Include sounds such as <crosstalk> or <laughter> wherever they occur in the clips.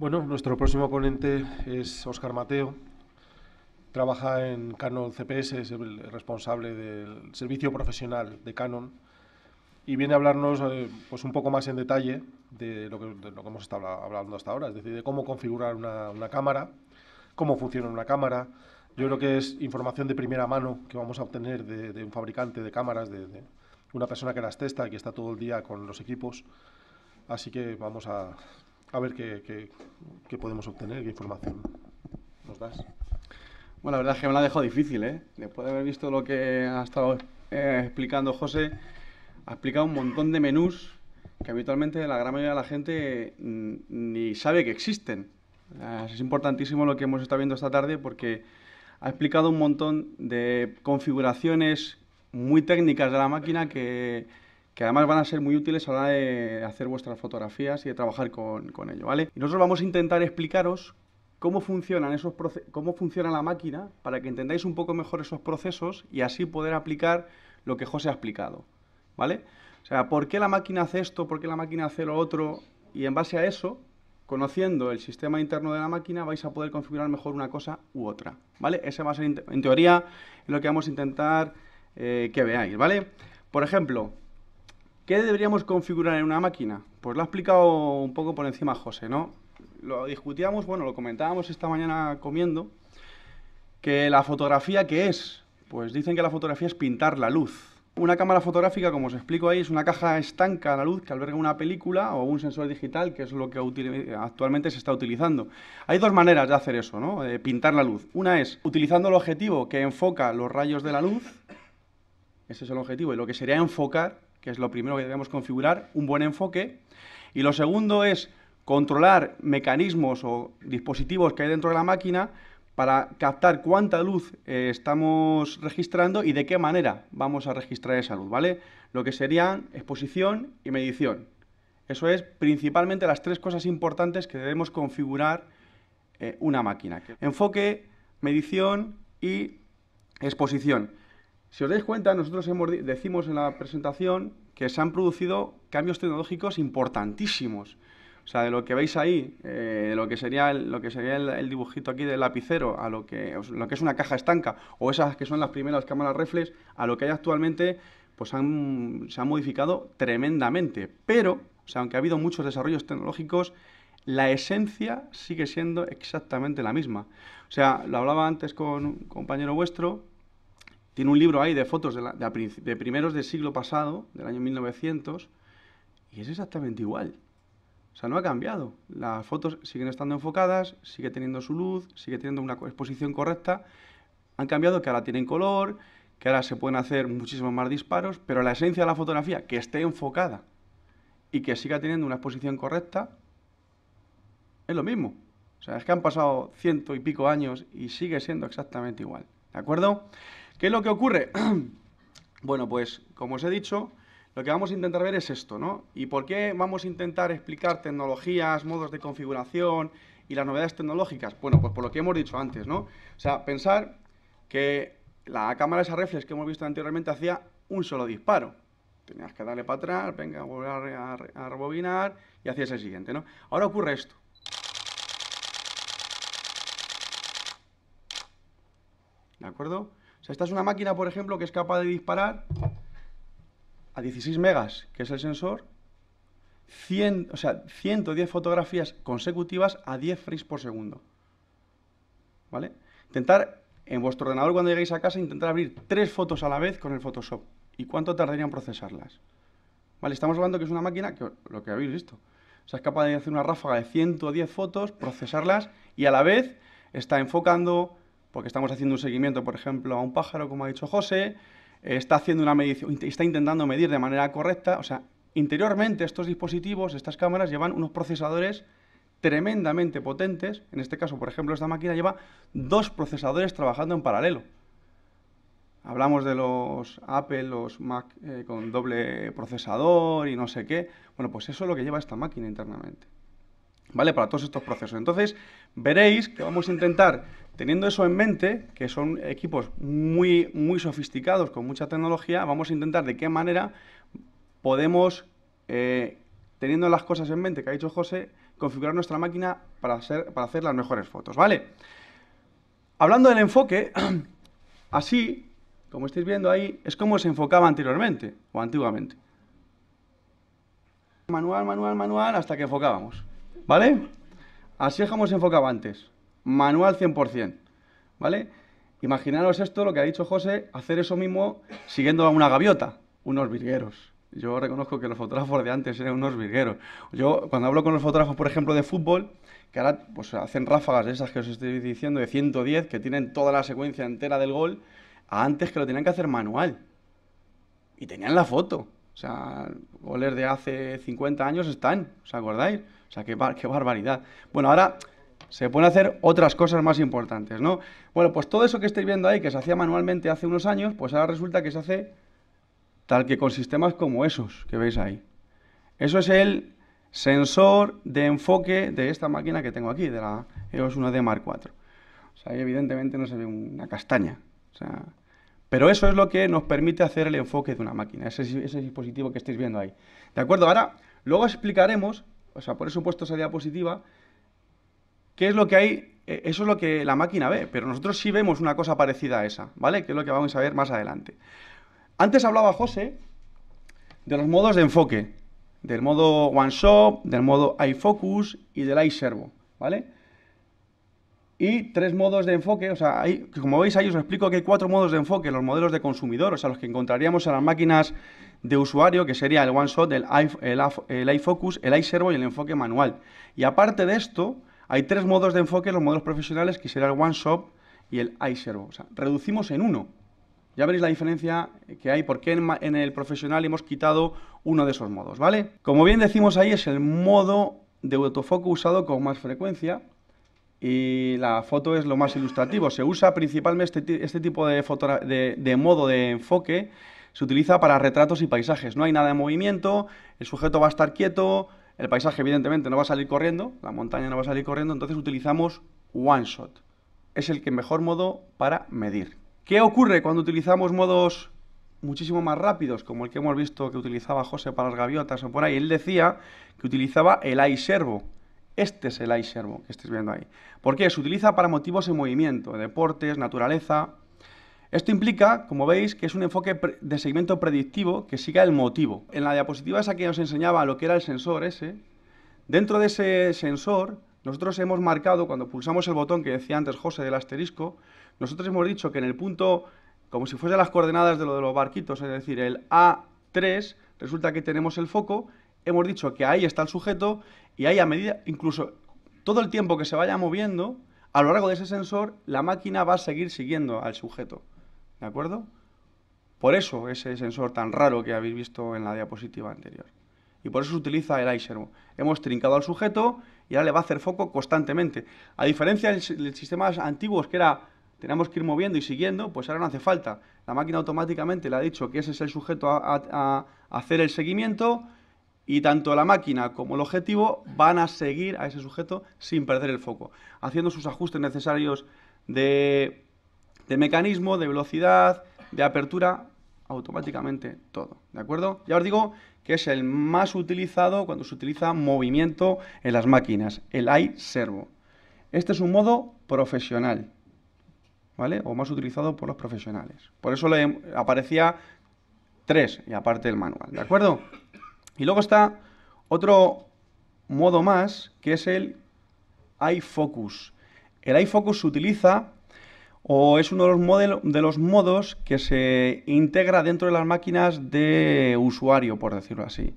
Bueno, nuestro próximo ponente es Óscar Mateo. Trabaja en Canon CPS, es el responsable del servicio profesional de Canon y viene a hablarnos eh, pues un poco más en detalle de lo, que, lo, que, hemos estado hablando hasta ahora, es decir, de cómo configurar una, cámara, cómo funciona una cámara. Yo creo que es información de primera mano que vamos a obtener de, un fabricante de cámaras, de, de una persona que las testa y que está todo el día con los equipos. Así que vamos a, a ver qué, qué, podemos obtener, qué información nos das. Bueno, la verdad es que me la ha dejado difícil, ¿eh? Después de haber visto lo que ha estado eh, explicando José, ha explicado un montón de menús que habitualmente la gran mayoría de la gente mm, ni sabe que existen. Es importantísimo lo que hemos estado viendo esta tarde porque ha explicado un montón de configuraciones muy técnicas de la máquina que que además van a ser muy útiles a la hora de hacer vuestras fotografías y de trabajar con, ello, ¿vale? Y nosotros vamos a intentar explicaros cómo funcionan esos cómo funciona la máquina para que entendáis un poco mejor esos procesos y así poder aplicar lo que José ha explicado, ¿vale? O sea, ¿por qué la máquina hace esto? ¿Por qué la máquina hace lo otro? Y en base a eso, conociendo el sistema interno de la máquina, vais a poder configurar mejor una cosa u otra, ¿vale? Ese va a ser, en teoría, lo que vamos a intentar eh, que veáis, ¿vale? Por ejemplo, ¿Qué deberíamos configurar en una máquina? Pues lo ha explicado un poco por encima José, ¿no? Lo discutíamos, bueno, lo comentábamos esta mañana comiendo, que la fotografía, ¿qué es? Pues dicen que la fotografía es pintar la luz. Una cámara fotográfica, como os explico ahí, es una caja estanca a la luz que alberga una película o un sensor digital, que es lo que actualmente se está utilizando. Hay dos maneras de hacer eso, ¿no? De pintar la luz. Una es utilizando el objetivo que enfoca los rayos de la luz, ese es el objetivo, y lo que sería enfocar que es lo primero que debemos configurar, un buen enfoque. Y lo segundo es controlar mecanismos o dispositivos que hay dentro de la máquina para captar cuánta luz eh, estamos registrando y de qué manera vamos a registrar esa luz, ¿vale? Lo que serían exposición y medición. Eso es principalmente las tres cosas importantes que debemos configurar eh, una máquina. Enfoque, medición y exposición. Si os dais cuenta, nosotros decimos en la presentación que se han producido cambios tecnológicos importantísimos. O sea, de lo que veis ahí, eh, de lo que sería, el, lo que sería el, dibujito aquí del lapicero, a lo que, lo que es una caja estanca, o esas que son las primeras cámaras reflex, a lo que hay actualmente, pues se han modificado tremendamente. Pero, o sea, aunque ha habido muchos desarrollos tecnológicos, la esencia sigue siendo exactamente la misma. O sea, lo hablaba antes con un compañero vuestro, tiene un libro ahí de fotos de, primeros del siglo pasado, del año 1900, y es exactamente igual. O sea, no ha cambiado. Las fotos siguen estando enfocadas, sigue teniendo su luz, sigue teniendo una exposición correcta. Han cambiado que ahora tienen color, que ahora se pueden hacer muchísimos más disparos, pero la esencia de la fotografía, que esté enfocada y que siga teniendo una exposición correcta, es lo mismo. O sea, es que han pasado ciento y pico años y sigue siendo exactamente igual. ¿De acuerdo? ¿Qué es lo que ocurre? <clears throat> bueno, pues como os he dicho, lo que vamos a intentar ver es esto, ¿no? ¿Y por qué vamos a intentar explicar tecnologías, modos de configuración y las novedades tecnológicas? Bueno, pues por lo que hemos dicho antes, ¿no? O sea, pensar que la cámara esa reflex que hemos visto anteriormente hacía un solo disparo. Tenías que darle para atrás, venga, volver a, a rebobinar y hacías el siguiente, ¿no? Ahora ocurre esto. ¿De acuerdo? O sea, esta es una máquina, por ejemplo, que es capaz de disparar a 16 megas, que es el sensor, 100, o sea, 110 fotografías consecutivas a 10 frames por segundo. ¿Vale? Intentar, en vuestro ordenador cuando lleguéis a casa, intentar abrir tres fotos a la vez con el Photoshop. ¿Y cuánto tardaría en procesarlas? ¿Vale? Estamos hablando que es una máquina que lo que habéis visto. O sea, es capaz de hacer una ráfaga de 110 fotos, procesarlas y a la vez está enfocando, porque estamos haciendo un seguimiento, por ejemplo, a un pájaro, como ha dicho José, eh, está haciendo una medición, está intentando medir de manera correcta, o sea, interiormente estos dispositivos, estas cámaras llevan unos procesadores tremendamente potentes, en este caso, por ejemplo, esta máquina lleva dos procesadores trabajando en paralelo. Hablamos de los Apple, los Mac eh, con doble procesador y no sé qué. Bueno, pues eso es lo que lleva esta máquina internamente. ¿Vale? Para todos estos procesos. Entonces, veréis que vamos a intentar Teniendo eso en mente, que son equipos muy, muy sofisticados, con mucha tecnología, vamos a intentar de qué manera podemos, eh, teniendo las cosas en mente que ha dicho José, configurar nuestra máquina para hacer, para hacer las mejores fotos, ¿vale? Hablando del enfoque, <clears throat> así, como estáis viendo ahí, es como se enfocaba anteriormente, o antiguamente. Manual, manual, manual, hasta que enfocábamos, ¿vale? Así es como se enfocaba antes manual 100%, ¿vale? Imaginaros esto, lo que ha dicho José, hacer eso mismo siguiendo a una gaviota, unos virgueros. Yo reconozco que los fotógrafos de antes eran unos virgueros. Yo, cuando hablo con los fotógrafos, por ejemplo, de fútbol, que ahora pues, hacen ráfagas de esas que os estoy diciendo, de 110, que tienen toda la secuencia entera del gol, antes que lo tenían que hacer manual. Y tenían la foto. O sea, goles de hace 50 años están, ¿os acordáis? O sea, qué barbaridad. Bueno, ahora se pueden hacer otras cosas más importantes, ¿no? Bueno, pues todo eso que estáis viendo ahí, que se hacía manualmente hace unos años, pues ahora resulta que se hace tal que con sistemas como esos que veis ahí. Eso es el sensor de enfoque de esta máquina que tengo aquí, de la EOS 1D Mark IV. O sea, ahí evidentemente no se ve una castaña. pero eso es lo que nos permite hacer el enfoque de una máquina, ese, dispositivo que estáis viendo ahí. ¿De acuerdo? Ahora, luego explicaremos, o sea, por eso puesto esa diapositiva, ¿Qué es lo que hay? Eh, eso es lo que la máquina ve, pero nosotros sí vemos una cosa parecida a esa, ¿vale? Que es lo que vamos a ver más adelante. Antes hablaba José de los modos de enfoque, del modo OneShot, del modo iFocus y del iServo, ¿vale? Y tres modos de enfoque, o sea, como veis ahí os explico que hay cuatro modos de enfoque, los modelos de consumidor, o sea, los que encontraríamos en las máquinas de usuario, que sería el OneShot, el, el iFocus, el iServo y el enfoque manual. Y aparte de esto, hay tres modos de enfoque los modelos profesionales, que será el one-shop y el iServo. O reducimos en uno. Ya veréis la diferencia que hay, porque en el profesional hemos quitado uno de esos modos, ¿vale? Como bien decimos ahí, es el modo de autofoco usado con más frecuencia y la foto es lo más ilustrativo. Se usa principalmente este, este tipo de, de modo de enfoque, se utiliza para retratos y paisajes. No hay nada de movimiento, el sujeto va a estar quieto, el paisaje evidentemente no va a salir corriendo, la montaña no va a salir corriendo, entonces utilizamos one shot. Es el que mejor modo para medir. ¿Qué ocurre cuando utilizamos modos muchísimo más rápidos, como el que hemos visto que utilizaba José para las gaviotas o por ahí? Él decía que utilizaba el servo, Este es el servo que estáis viendo ahí. ¿Por qué? Se utiliza para motivos en movimiento, deportes, naturaleza, esto implica, como veis, que es un enfoque de segmento predictivo que siga el motivo. En la diapositiva esa que os enseñaba lo que era el sensor ese, dentro de ese sensor nosotros hemos marcado, cuando pulsamos el botón que decía antes José del asterisco, nosotros hemos dicho que en el punto, como si fuese las coordenadas de lo de los barquitos, es decir, el A3, resulta que tenemos el foco, hemos dicho que ahí está el sujeto y ahí a medida, incluso todo el tiempo que se vaya moviendo, a lo largo de ese sensor, la máquina va a seguir siguiendo al sujeto. ¿De acuerdo? Por eso ese sensor tan raro que habéis visto en la diapositiva anterior. Y por eso se utiliza el iServo. Hemos trincado al sujeto y ahora le va a hacer foco constantemente. A diferencia de sistemas antiguos que era tenemos que ir moviendo y siguiendo, pues ahora no hace falta. La máquina automáticamente le ha dicho que ese es el sujeto a, a hacer el seguimiento y tanto la máquina como el objetivo van a seguir a ese sujeto sin perder el foco, haciendo sus ajustes necesarios de de mecanismo, de velocidad, de apertura, automáticamente todo, ¿de acuerdo? Ya os digo que es el más utilizado cuando se utiliza movimiento en las máquinas, el iServo. Este es un modo profesional, ¿vale? O más utilizado por los profesionales. Por eso le aparecía tres. y aparte el manual, ¿de acuerdo? Y luego está otro modo más que es el iFocus. El iFocus se utiliza o es uno de los, modos que se integra dentro de las máquinas de usuario, por decirlo así.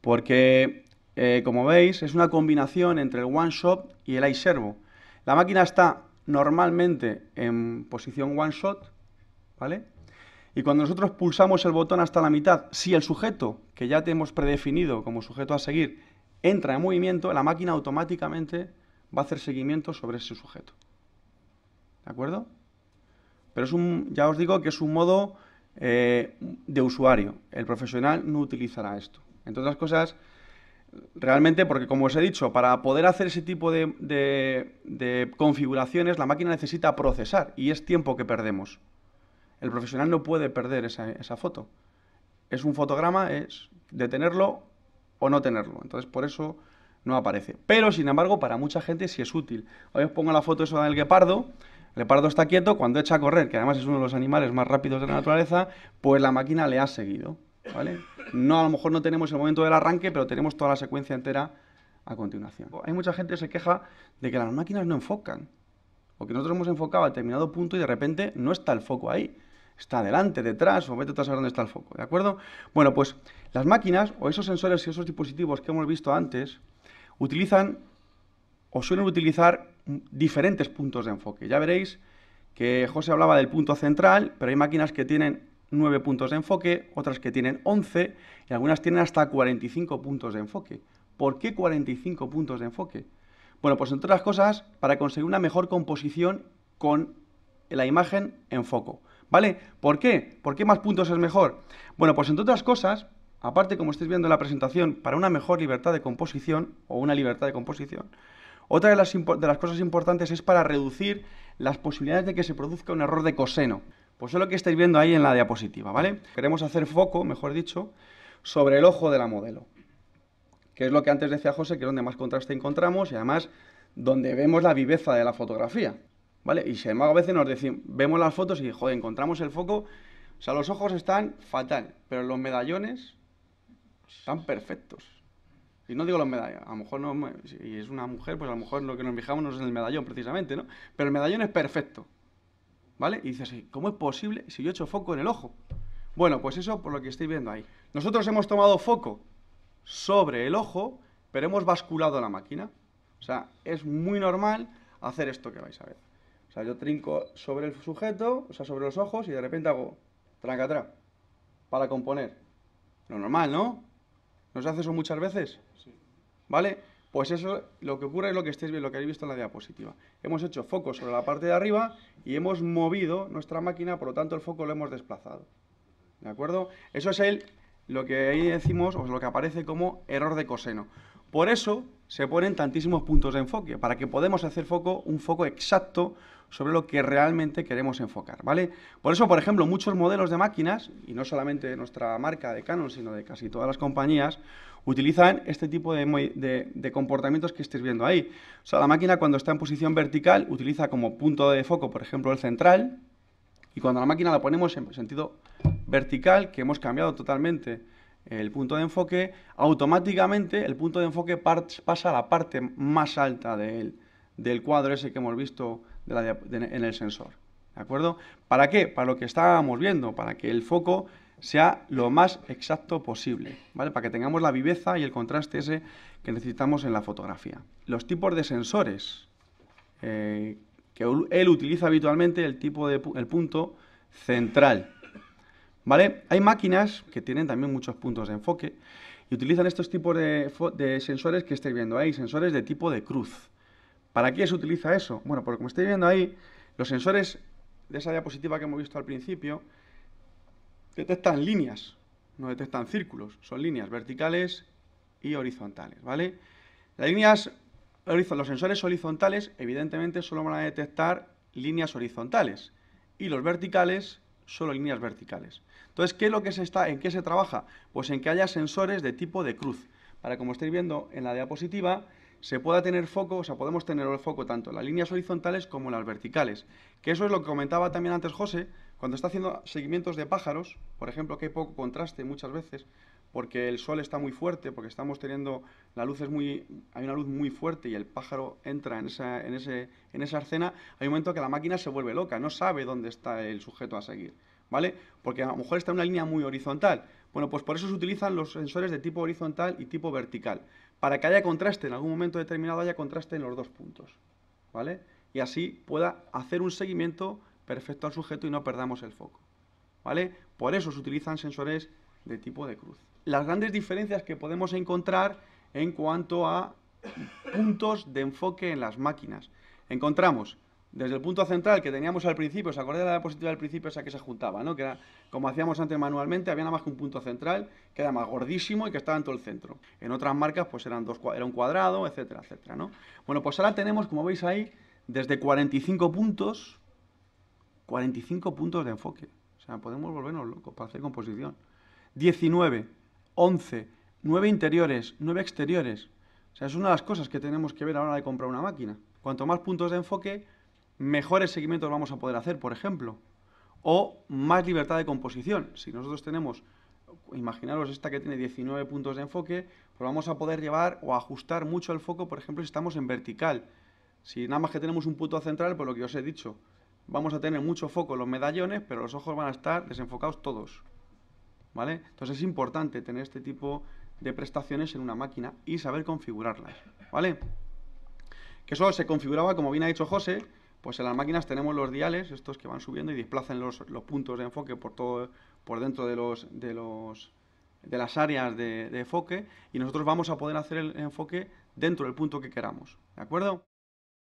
Porque, eh, como veis, es una combinación entre el one shot y el iServo. La máquina está normalmente en posición one shot, ¿vale? Y cuando nosotros pulsamos el botón hasta la mitad, si el sujeto, que ya tenemos predefinido como sujeto a seguir, entra en movimiento, la máquina automáticamente va a hacer seguimiento sobre ese sujeto. ¿De acuerdo? Pero es un, ya os digo que es un modo eh, de usuario. El profesional no utilizará esto. Entre otras cosas, realmente, porque como os he dicho, para poder hacer ese tipo de, configuraciones, la máquina necesita procesar y es tiempo que perdemos. El profesional no puede perder esa, foto. Es un fotograma, es tenerlo o no tenerlo. Entonces, por eso no aparece. Pero, sin embargo, para mucha gente sí es útil. Hoy os pongo la foto eso del guepardo. El leopardo está quieto, cuando echa a correr, que además es uno de los animales más rápidos de la naturaleza, pues la máquina le ha seguido, ¿vale? No, a lo mejor no tenemos el momento del arranque, pero tenemos toda la secuencia entera a continuación. Hay mucha gente que se queja de que las máquinas no enfocan, o que nosotros hemos enfocado a determinado punto y de repente no está el foco ahí está adelante, detrás, o vete a saber dónde está el foco, ¿de acuerdo? Bueno, pues las máquinas o esos sensores y esos dispositivos que hemos visto antes utilizan os suelen utilizar diferentes puntos de enfoque. Ya veréis que José hablaba del punto central, pero hay máquinas que tienen 9 puntos de enfoque, otras que tienen 11 y algunas tienen hasta 45 puntos de enfoque. ¿Por qué 45 puntos de enfoque? Bueno, pues entre otras cosas, para conseguir una mejor composición con la imagen en foco. ¿Vale? ¿Por qué? ¿Por qué más puntos es mejor? Bueno, pues entre otras cosas, aparte como estáis viendo en la presentación, para una mejor libertad de composición o una libertad de composición, otra de las, las cosas importantes es para reducir las posibilidades de que se produzca un error de coseno. Pues es lo que estáis viendo ahí en la diapositiva, ¿vale? Queremos hacer foco, mejor dicho, sobre el ojo de la modelo, que es lo que antes decía José, que es donde más contraste encontramos y además donde vemos la viveza de la fotografía, ¿vale? Y sin embargo a veces nos decimos, vemos las fotos y, joder, encontramos el foco, o sea, los ojos están fatal, pero los medallones están perfectos. Y no digo los medallones, a lo mejor no, si es una mujer, pues a lo mejor lo que nos fijamos no es en el medallón precisamente, ¿no? Pero el medallón es perfecto, ¿vale? Y dices, ¿cómo es posible si yo he hecho foco en el ojo? Bueno, pues eso por lo que estoy viendo ahí. Nosotros hemos tomado foco sobre el ojo, pero hemos basculado la máquina. O sea, es muy normal hacer esto que vais a ver. O sea, yo trinco sobre el sujeto, o sea, sobre los ojos, y de repente hago tranca atrás para componer. Lo normal, ¿no? ¿Nos hace eso muchas veces? Sí. ¿Vale? Pues eso, lo que ocurre es lo que estáis viendo, lo que habéis visto en la diapositiva. Hemos hecho foco sobre la parte de arriba y hemos movido nuestra máquina, por lo tanto el foco lo hemos desplazado. ¿De acuerdo? Eso es el, lo que ahí decimos, o lo que aparece como error de coseno. Por eso, se ponen tantísimos puntos de enfoque para que podamos hacer foco, un foco exacto sobre lo que realmente queremos enfocar, ¿vale? Por eso, por ejemplo, muchos modelos de máquinas, y no solamente de nuestra marca de Canon, sino de casi todas las compañías, utilizan este tipo de, comportamientos que estáis viendo ahí. O sea, la máquina cuando está en posición vertical utiliza como punto de foco, por ejemplo, el central, y cuando la máquina la ponemos en sentido vertical, que hemos cambiado totalmente el punto de enfoque, automáticamente el punto de enfoque pasa a la parte más alta del, del cuadro ese que hemos visto en el sensor. ¿De acuerdo? ¿Para qué? Para lo que estábamos viendo, para que el foco sea lo más exacto posible, ¿vale? Para que tengamos la viveza y el contraste ese que necesitamos en la fotografía. Los tipos de sensores eh, que él utiliza habitualmente, el tipo de el punto central, ¿Vale? Hay máquinas que tienen también muchos puntos de enfoque y utilizan estos tipos de, sensores que estáis viendo ahí, sensores de tipo de cruz. ¿Para qué se utiliza eso? Bueno, porque como estáis viendo ahí, los sensores de esa diapositiva que hemos visto al principio detectan líneas, no detectan círculos, son líneas verticales y horizontales, ¿vale? Las líneas, los sensores horizontales evidentemente solo van a detectar líneas horizontales y los verticales solo líneas verticales. Entonces, ¿qué es lo que se está, en qué se trabaja? Pues en que haya sensores de tipo de cruz, para como estáis viendo en la diapositiva, se pueda tener foco, o sea, podemos tener el foco tanto en las líneas horizontales como en las verticales. Que eso es lo que comentaba también antes José, cuando está haciendo seguimientos de pájaros, por ejemplo, que hay poco contraste muchas veces, porque el sol está muy fuerte, porque estamos teniendo, la luz es muy, hay una luz muy fuerte y el pájaro entra en esa, en ese, en esa escena, hay un momento que la máquina se vuelve loca, no sabe dónde está el sujeto a seguir, ¿vale? Porque a lo mejor está en una línea muy horizontal. Bueno, pues por eso se utilizan los sensores de tipo horizontal y tipo vertical, para que haya contraste, en algún momento determinado haya contraste en los dos puntos, ¿vale? Y así pueda hacer un seguimiento perfecto al sujeto y no perdamos el foco, ¿vale? Por eso se utilizan sensores de tipo de cruz las grandes diferencias que podemos encontrar en cuanto a puntos de enfoque en las máquinas. Encontramos desde el punto central que teníamos al principio, ¿se acordáis de la diapositiva del principio esa que se juntaba? ¿no? Que era, como hacíamos antes manualmente, había nada más que un punto central, que era más gordísimo y que estaba en todo el centro. En otras marcas, pues eran dos, era un cuadrado, etcétera, etcétera, ¿no? Bueno, pues ahora tenemos, como veis ahí, desde 45 puntos, 45 puntos de enfoque. O sea, podemos volvernos locos para hacer composición. 19 11, 9 interiores, 9 exteriores. O sea, es una de las cosas que tenemos que ver a la hora de comprar una máquina. Cuanto más puntos de enfoque, mejores seguimientos vamos a poder hacer, por ejemplo. O más libertad de composición. Si nosotros tenemos, imaginaros esta que tiene 19 puntos de enfoque, pues vamos a poder llevar o ajustar mucho el foco, por ejemplo, si estamos en vertical. Si nada más que tenemos un punto central, por pues lo que os he dicho, vamos a tener mucho foco en los medallones, pero los ojos van a estar desenfocados todos. ¿vale? Entonces es importante tener este tipo de prestaciones en una máquina y saber configurarlas, ¿vale? Que eso se configuraba, como bien ha dicho José, pues en las máquinas tenemos los diales, estos que van subiendo y desplazan los, puntos de enfoque por todo, por dentro de los, de los de las áreas de, de enfoque y nosotros vamos a poder hacer el enfoque dentro del punto que queramos, ¿de acuerdo?